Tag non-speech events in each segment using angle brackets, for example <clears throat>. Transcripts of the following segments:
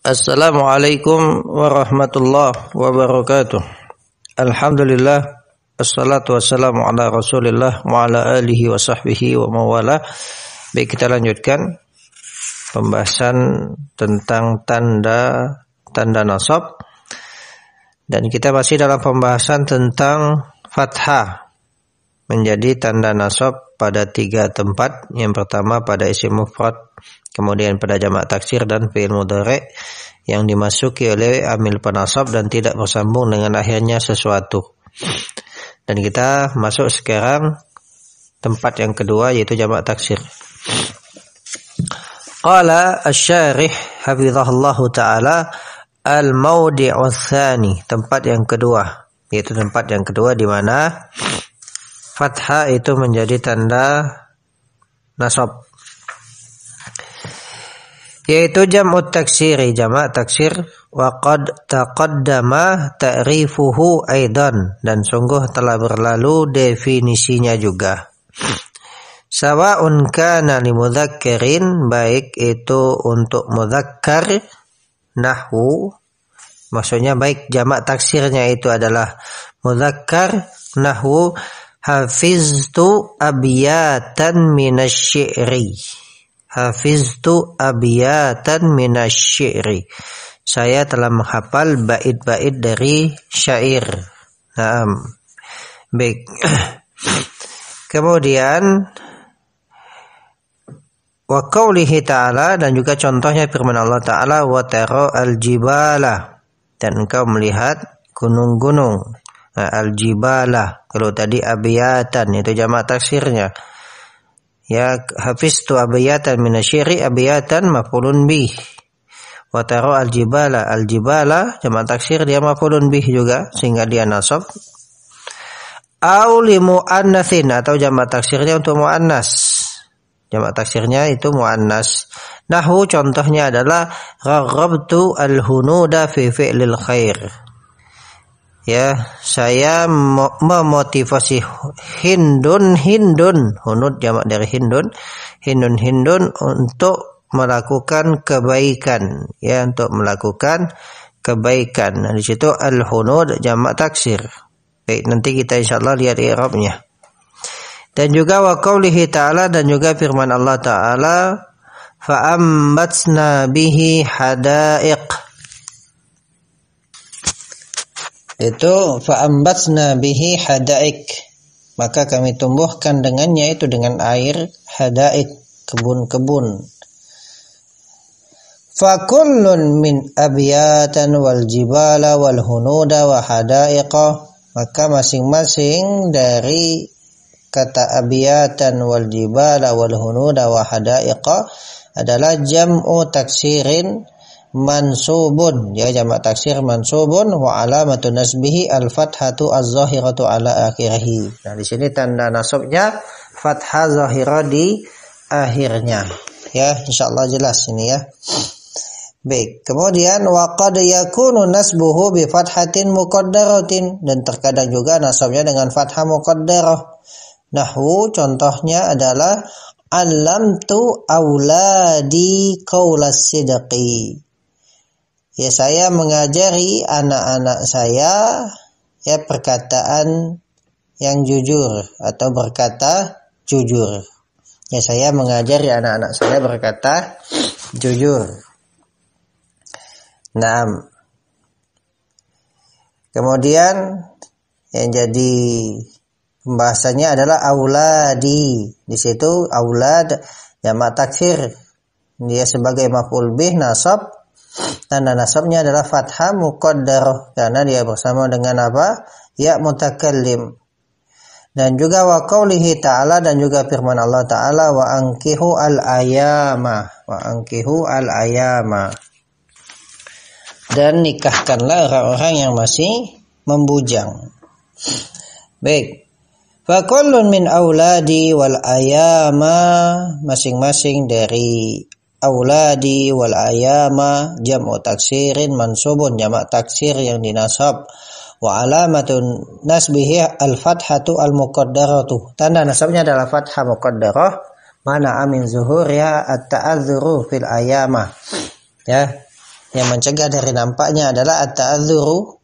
Assalamualaikum warahmatullahi wabarakatuh. Alhamdulillah Assalatu wassalamu ala rasulillah wa ala alihi wa sahbihi wa mawala Baik kita lanjutkan Pembahasan tentang tanda Tanda nasab Dan kita masih dalam pembahasan tentang Fathah Menjadi tanda nasab pada tiga tempat. Yang pertama pada isim mufrad, kemudian pada jamak taksir dan fi'il mudhari yang dimasuki oleh amil panasab dan tidak bersambung dengan akhirnya sesuatu. Dan kita masuk sekarang tempat yang kedua yaitu jamak taksir. Qala asy-syarih hafizahullahu taala al-mawdi'u tempat yang kedua, yaitu tempat yang kedua di mana fathah itu menjadi tanda nasab yaitu jam'ut taksiri jamak taksir waqad taqaddama ta'rifuhu aidan dan sungguh telah berlalu definisinya juga sawaun kana kerin baik itu untuk mudzakkar nahwu maksudnya baik jamak taksirnya itu adalah mudzakkar nahwu Hafiz Hafiztu abiyatan minasyi'ri. Hafiztu abiyatan minasyi'ri. Saya telah menghafal bait-bait dari syair. Naam. Baik. <clears throat> Kemudian wa qaulihi ta'ala dan juga contohnya firman Allah taala wa taro al-jibala dan engkau melihat gunung-gunung Eh, al jibalah Kalau tadi abiyatan itu jamak taksirnya. Ya hafiz tu abiyatan minasyiri abiyatan mafulun bih. Wataro al-jibala. Al-jibala jamak taksir dia mafulun bih juga sehingga dia nasab. Au li mu'annathin atau jamak taksirnya untuk mu'annas. Jamak taksirnya itu mu'annas. Nahu contohnya adalah raghabtu al-hunuda fi fi'lil khair ya saya memotivasi Hindun Hindun Hunud jamak dari Hindun Hindun Hindun untuk melakukan kebaikan ya untuk melakukan kebaikan nah, di situ al Hunud jamak taksir baik nanti kita insyaallah lihat i'rabnya dan juga wa qaulihi ta'ala dan juga firman Allah ta'ala fa'ambatna bihi hada'iq itu fa'ambatna bihi hadaik maka kami tumbuhkan dengannya itu dengan air hadaik kebun-kebun fakullun min abiyatan wal jibala wal hunuda wa hadaiqa maka masing-masing dari kata abiyatan wal jibala wal hunuda wa hadaiqa adalah jam'u taksirin mansubun ya jamak taksir mansubun wa alamatu nasbihi al fathatu az zahiratu ala akhirih nah di sini tanda nasabnya fathah zahira di akhirnya ya insyaallah jelas ini ya baik kemudian wa qad yakunu nasbuhu bi fathatin muqaddaratin dan terkadang juga nasabnya dengan fathah muqaddarah nahwu contohnya adalah alam tu di kaulas sidqi ya saya mengajari anak-anak saya ya perkataan yang jujur atau berkata jujur. Ya saya mengajari anak-anak saya berkata jujur. Nah, kemudian yang jadi pembahasannya adalah auladi. Di situ aulad jamak takfir dia sebagai maf'ul bih nasab Tanda nasabnya adalah fathah muqaddar karena dia bersama dengan apa? Ya mutakallim. Dan juga wa qawlihi ta'ala dan juga firman Allah ta'ala wa ankihu al-ayama. Wa ankihu al-ayama. Dan nikahkanlah orang-orang yang masih membujang. Baik. Fakullun min auladi wal ayama masing-masing dari auladi wal ayama jam'u taksirin mansubun jamak taksir yang dinasab wa alamatun nasbihi al fathatu al muqaddaratu tanda nasabnya adalah fathah muqaddarah mana amin zuhur ya at ta'adzuru fil ayama ya yang mencegah dari nampaknya adalah at ta'adzuru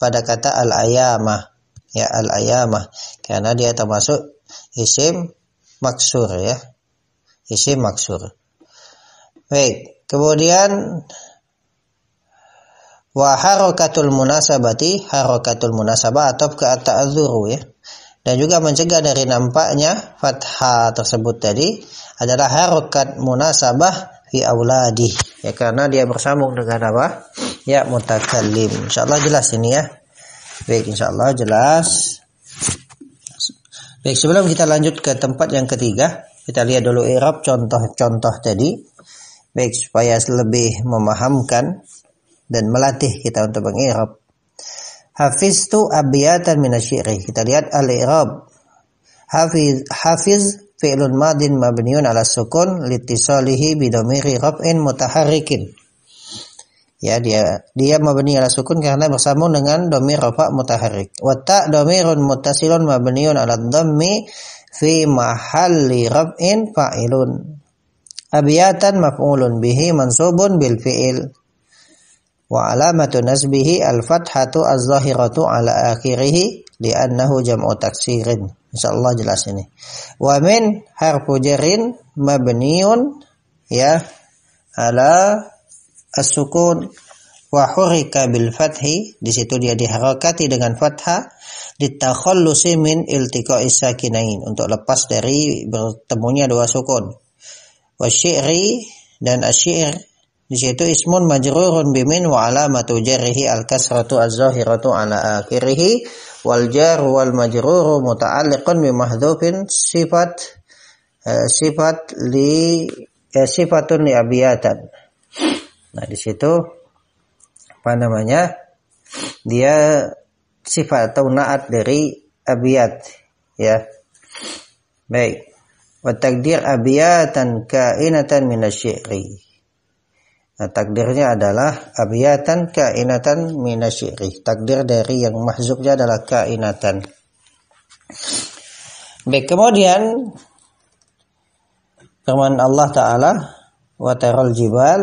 pada kata al ayama ya al ayama karena dia termasuk isim maksur ya isim maksur Baik, kemudian wa harakatul munasabati harakatul munasabah atau ke ta'dzuru ya. Dan juga mencegah dari nampaknya fathah tersebut tadi adalah harakat munasabah fi auladi ya karena dia bersambung dengan apa? Ya mutakallim. Insyaallah jelas ini ya. Baik, insyaallah jelas. Baik, sebelum kita lanjut ke tempat yang ketiga, kita lihat dulu irab contoh-contoh tadi baik supaya lebih memahamkan dan melatih kita untuk mengirab. Hafiz tu abiyatan minasyiri. Kita lihat al-irab. Hafiz, hafiz fi'lun madin mabniun ala sukun litisalihi bidomiri rab'in mutaharikin. Ya, dia dia mabni ala sukun karena bersambung dengan domir rafa mutaharik. Wa ta domirun mutasilun mabniun ala dhammi fi mahalli rab'in fa'ilun. Abiyatan maf'ulun bihi mansubun bil fi'il wa alamatu nasbihi al fathatu az zahiratu ala akhirih li annahu jam'u taksirin insyaallah jelas ini wa min harfu jarin mabniun ya ala as-sukun wa hurika bil fathi di situ dia diharakati dengan fathah ditakhallusi min iltiqa'is sakinain untuk lepas dari bertemunya dua sukun wasyiri dan asyir di situ ismun majrurun bimin wa alamatu jarrihi al kasratu az zahiratu ala akhirih wal jar wal majruru muta'alliqun bi mahdhufin sifat eh, sifat li eh, sifatun li abiyatan nah di situ apa namanya dia sifat atau naat dari abiyat ya baik wa takdir abiyatan kainatan minasyi'ri nah, takdirnya adalah abiyatan kainatan minasyi'ri takdir dari yang mahzubnya adalah kainatan baik kemudian firman Allah taala wa taral jibal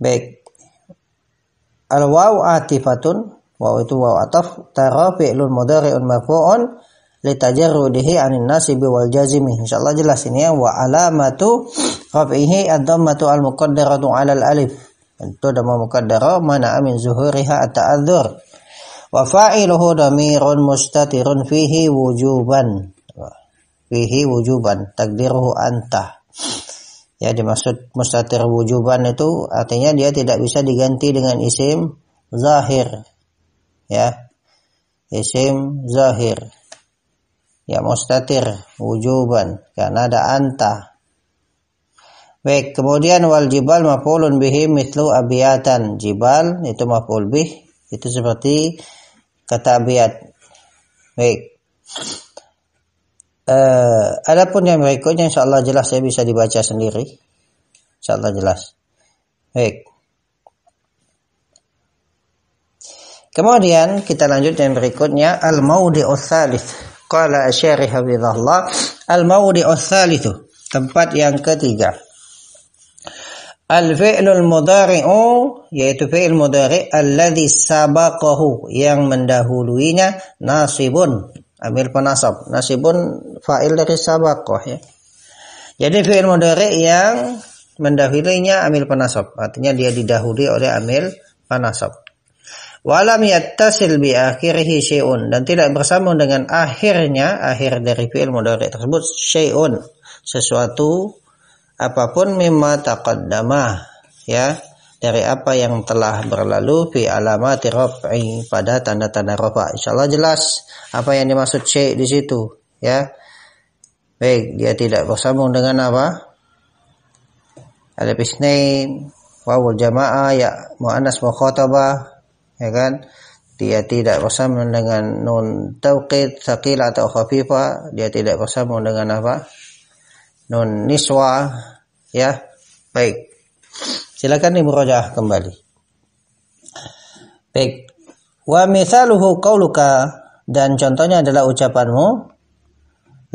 baik al waw atifatun waw itu waw ataf tarafi'lul mudari'un marfu'un litajarrudihi anin nasibi wal jazimi. Insyaallah jelas ini ya wa alamatu raf'ihi ad-dhammatu al-muqaddaratu 'alal alif. Itu dhamma muqaddara mana amin zuhuriha at-ta'adzur. Wa fa'iluhu damirun mustatirun fihi wujuban. Fihi wujuban takdiruhu anta. Ya dimaksud mustatir wujuban itu artinya dia tidak bisa diganti dengan isim zahir. Ya. Isim zahir ya mustatir wujuban karena ada anta baik kemudian wal jibal maf'ulun bihi mitlu abiyatan jibal itu maf'ul bih itu seperti kata abiyat baik uh, adapun yang berikutnya insyaallah jelas saya bisa dibaca sendiri insyaallah jelas baik Kemudian kita lanjut yang berikutnya al-maudi'u tsalits Qala Asyari Hafizahullah Al-Mawdi'u Thalithu Tempat yang ketiga Al-fi'lul mudari'u Yaitu fi'l mudari' Alladhi sabakahu Yang mendahuluinya Nasibun Amir penasab Nasibun fa'il dari sabaqah ya Jadi fi'il mudari' yang mendahulinya amil penasab artinya dia didahului oleh amil penasab walam yattasil bi akhirih syai'un dan tidak bersambung dengan akhirnya akhir dari fi'il mudhari tersebut syai'un sesuatu apapun mimma taqaddama ya dari apa yang telah berlalu fi alamati raf'i pada tanda-tanda rafa insyaallah jelas apa yang dimaksud syai' di situ ya baik dia tidak bersambung dengan apa alif isnain wawul jamaah ya muannas mukhatabah ya kan dia tidak bersama dengan nun tauqid sakil atau khafifa dia tidak bersama dengan apa nun niswa ya baik silakan ibu roja kembali baik wa misaluhu qauluka dan contohnya adalah ucapanmu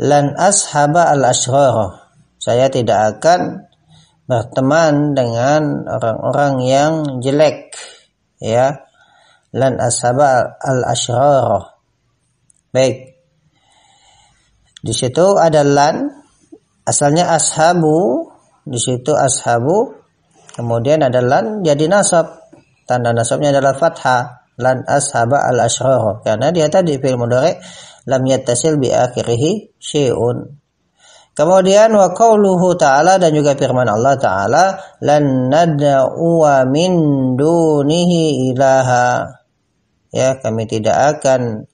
lan ashaba al ashror saya tidak akan berteman dengan orang-orang yang jelek ya lan ashaba al-ashrarah. Baik. Di situ ada lan asalnya ashabu, di situ ashabu, kemudian ada lan jadi nasab. Tanda nasabnya adalah fathah lan ashaba al-ashrarah karena dia tadi fil mudhari lam yattasil bi akhirih syai'un. Kemudian wa qauluhu ta'ala dan juga firman Allah ta'ala lan nad'u min dunihi ilaha ya kami tidak akan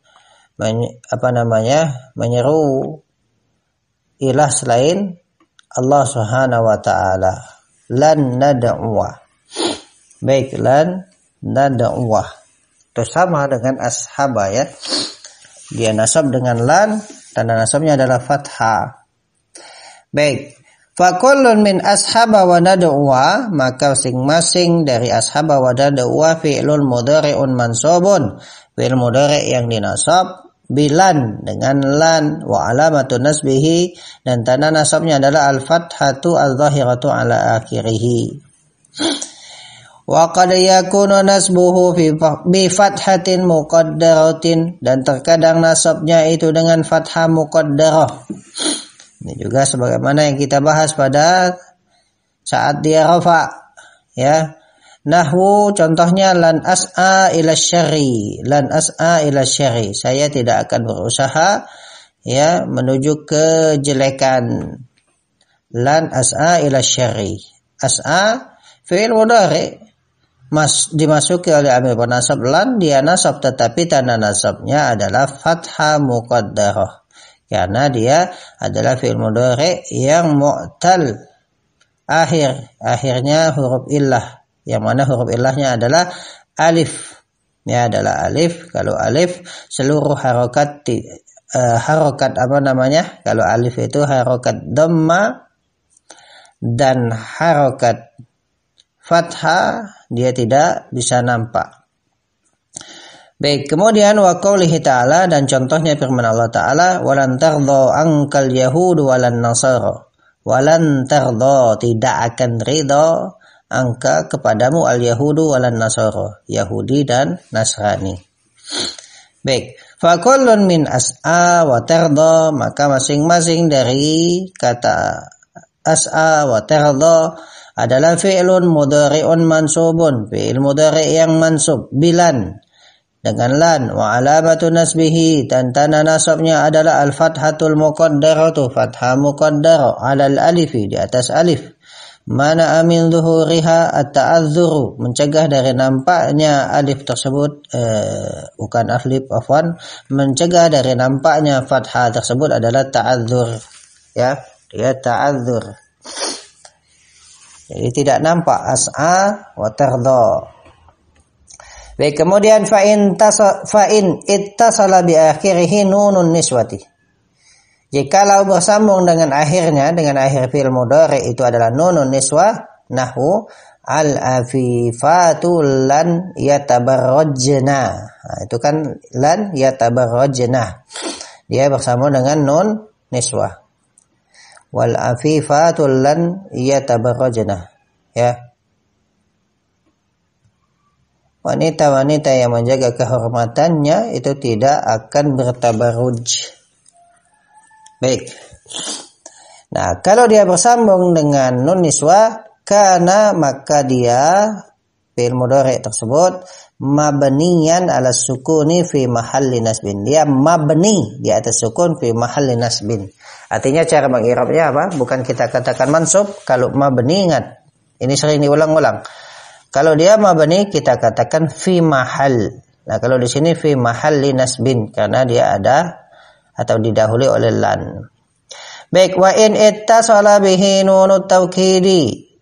men, apa namanya menyeru ilah selain Allah Subhanahu wa taala lan nad'wa baik lan nad'wa itu sama dengan ashaba ya dia nasab dengan lan tanda nasabnya adalah fathah baik Fakolun min ashaba wa nad'uwa maka masing-masing dari ashaba wa nad'uwa fi'lun mudari'un mansubun fi'l mudari' yang dinasab bilan dengan lan wa alamatu nasbihi dan tanda nasabnya adalah al-fathatu al-zahiratu ala akhirihi wa qad yakunu nasbuhu bi fathatin muqaddaratin dan terkadang nasabnya itu dengan fathah muqaddarah ini juga sebagaimana yang kita bahas pada saat dia rafa ya. Nahwu contohnya lan as'a ila syari, lan as'a ila syari. Saya tidak akan berusaha ya menuju kejelekan. Lan as'a ila syari. As'a fi'il mudhari mas dimasuki oleh amir penasab lan dia nasab tetapi tanda nasabnya adalah fathah muqaddarah karena dia adalah fi'il mudhari yang mu'tal akhir akhirnya huruf illah yang mana huruf illahnya adalah alif ya adalah alif kalau alif seluruh harokat di, uh, eh, harokat apa namanya kalau alif itu harokat dhamma dan harokat fathah dia tidak bisa nampak Baik, kemudian wa qaulihi ta'ala dan contohnya firman Allah taala walan tardo angkal yahudu walan nasara. Walan tardo tidak akan ridho angka kepadamu al yahudu walan nasara, Yahudi dan Nasrani. Baik, fakullun min as'a wa tardo maka masing-masing dari kata as'a wa tardo adalah fi'lun mudari'un mansubun, fi'il mudari' yang mansub bilan dengan lan wa alamatu nasbihi dan tanda nasabnya adalah al fathatul muqaddaratu fathah muqaddar al alifi di atas alif mana amin zuhuriha at-ta'adzuru mencegah dari nampaknya alif tersebut eh, bukan alif afwan mencegah dari nampaknya fathah tersebut adalah ta'adzur ya dia ta'adzur jadi tidak nampak as'a wa tardha Baik, kemudian fa'in fa'in ittasala bi akhirih nunun niswati. Jikalau bersambung dengan akhirnya dengan akhir fi'il mudhari itu adalah nunun niswa nahu al afifatu lan yatabarrajna. Nah, itu kan lan yatabarrajna. Dia bersambung dengan nun niswa. Wal afifatu lan yatabarrajna. Ya wanita-wanita yang menjaga kehormatannya itu tidak akan bertabaruj. Baik. Nah, kalau dia bersambung dengan nun niswa karena maka dia fil mudhari tersebut mabniyan ala sukuni fi mahalli nasbin. Dia mabni di atas sukun fi mahalli nasbin. Artinya cara mengirabnya apa? Bukan kita katakan mansub kalau mabni ingat. Ini sering diulang-ulang. Kalau dia mabni kita katakan fi mahal. Nah, kalau di sini fi mahal linasbin karena dia ada atau didahului oleh lan. Baik wa in ittasala bihi nunut tawkidi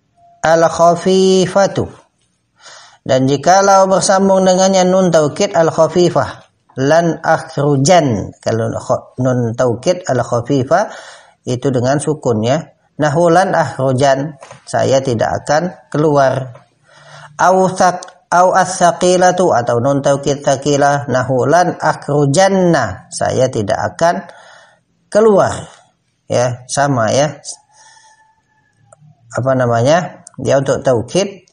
al khafifatu. Dan jikalau bersambung dengannya nun taukid al khafifah lan akhrujan kalau nun taukid al khafifah itu dengan sukun sukunnya nahulan akhrujan saya tidak akan keluar au sak au as atau nun taukid tsaqilah nahulan akhrujanna saya tidak akan keluar ya sama ya apa namanya dia ya, untuk taukid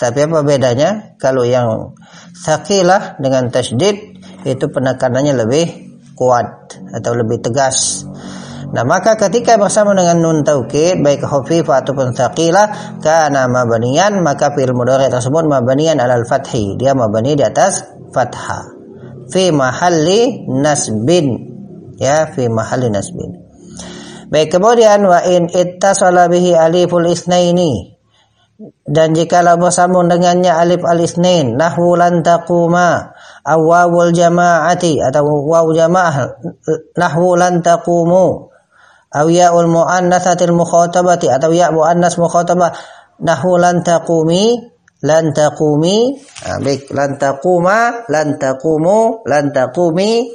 tapi apa bedanya kalau yang tsaqilah dengan tasdid itu penekanannya lebih kuat atau lebih tegas Nah maka ketika bersama dengan nun taukid baik khafifah ataupun thaqilah kana mabanian maka fi'il mudhari tersebut mabanian alal fathi. Dia mabani di atas fathah. Fi mahalli nasbin. Ya, fi mahalli nasbin. Baik, kemudian wa in ittasala bihi aliful isnaini. Dan jikalau bersambung dengannya alif al-isnain nahwu lan taquma awawul jama'ati atau waw jamaah nahwu lan taqumu aw ya'ul mu'annatsatil mukhatabati atau ya mu'annas mukhataba nahu lan taqumi lan taqumi nah, baik lan taquma lan taqumu lan taqumi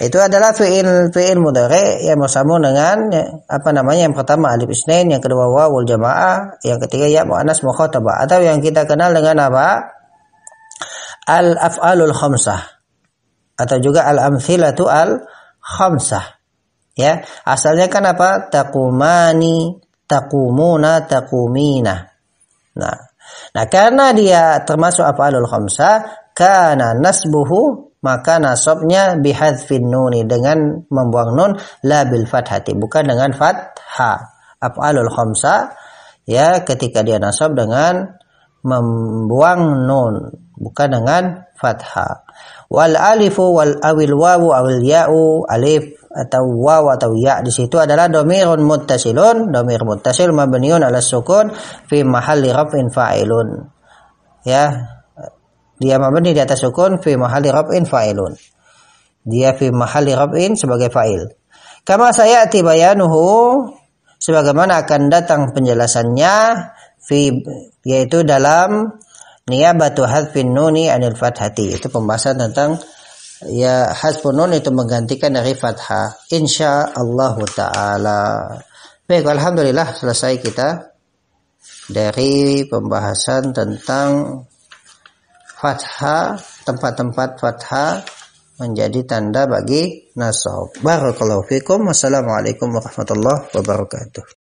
itu adalah fi'il fi'il mudhari yang bersama dengan apa namanya yang pertama alif isnin yang kedua wawul jamaah yang ketiga ya muannas mukhataba atau yang kita kenal dengan apa al af'alul khamsah atau juga al amthilatu al khamsah Ya, asalnya kan apa? Takumani, takumuna, takumina. Nah, nah karena dia termasuk apa alul khamsa karena nasbuhu maka nasabnya bihadfin nuni dengan membuang nun la bil fathati bukan dengan fathah. Af'alul khamsa ya ketika dia nasab dengan membuang nun bukan dengan fathah. Wal alifu wal awil wawu awil ya'u alif atau waw atau ya di situ adalah domirun muttasilun domir muttasil mabniun ala sukun fi mahalli raf'in fa'ilun ya dia mabni di atas sukun fi mahalli raf'in fa'ilun dia fi mahalli raf'in sebagai fa'il kama saya bayanuhu sebagaimana akan datang penjelasannya fi yaitu dalam niyabatu hadfin nuni anil fathati itu pembahasan tentang ya hasbunun itu menggantikan dari fathah insya Allah taala baik alhamdulillah selesai kita dari pembahasan tentang fathah tempat-tempat fathah menjadi tanda bagi nasab barakallahu fikum wassalamualaikum warahmatullahi wabarakatuh